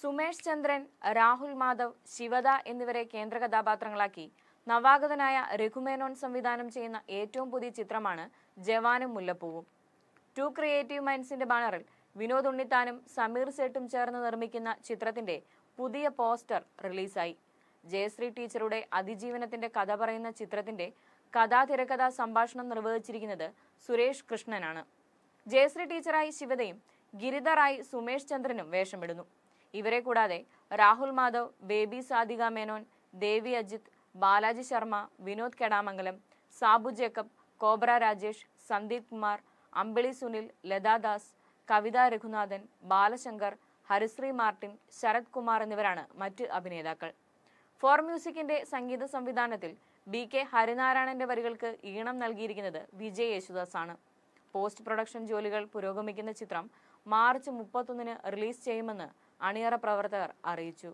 സുമേഷ് ചന്ദ്രൻ രാഹുൽ മാധവ് ശിവദ എന്നിവരെ കേന്ദ്ര കഥാപാത്രങ്ങളാക്കി നവാഗതനായ രഘുമേനോൻ സംവിധാനം ചെയ്യുന്ന ഏറ്റവും പുതിയ ചിത്രമാണ് ജവാനും മുല്ലപ്പൂവും ടു ക്രിയേറ്റീവ് മൈൻഡ്സിന്റെ ബാനറിൽ വിനോദ് ഉണ്ണിത്താനും സമീർ സേട്ടും ചേർന്ന് നിർമ്മിക്കുന്ന ചിത്രത്തിന്റെ പുതിയ പോസ്റ്റർ റിലീസായി ജയശ്രീ ടീച്ചറുടെ അതിജീവനത്തിന്റെ കഥ പറയുന്ന ചിത്രത്തിന്റെ കഥാ തിരക്കഥാ സംഭാഷണം നിർവഹിച്ചിരിക്കുന്നത് സുരേഷ് കൃഷ്ണനാണ് ജയശ്രീ ടീച്ചറായി ശിവതയും ഗിരിധറായി സുമേഷ് ചന്ദ്രനും വേഷമിടുന്നു ഇവരെ കൂടാതെ Rahul Madhav Baby Sadhika Menon Devi Ajith Balaji Sharma Vinod Kedamangalam Sabu Jacob Cobra Rajesh Sandeep Kumar Ambili Sunil Lathadas Kavitha Raghunathan Balashankar Harishree Martin Sarath Kumar എന്നിവരാണ് മറ്റ് അഭിനേതാക്കൾ ഫോർ മ്യൂസിക്കിന്റെ സംഗീത സംവിധാനത്തിൽ ബി കെ ഹരിനാരായണന്റെ വരികൾക്ക് ഈണം നൽകിയിരിക്കുന്നത് വിജയ് യേശുദാസ് ആണ് പോസ്റ്റ് പ്രൊഡക്ഷൻ ജോലികൾ പുരോഗമിക്കുന്ന ചിത്രം മാർച്ച് മുപ്പത്തൊന്നിന് റിലീസ് ചെയ്യുമെന്ന് അണിയറ പ്രവർത്തകർ അറിയിച്ചു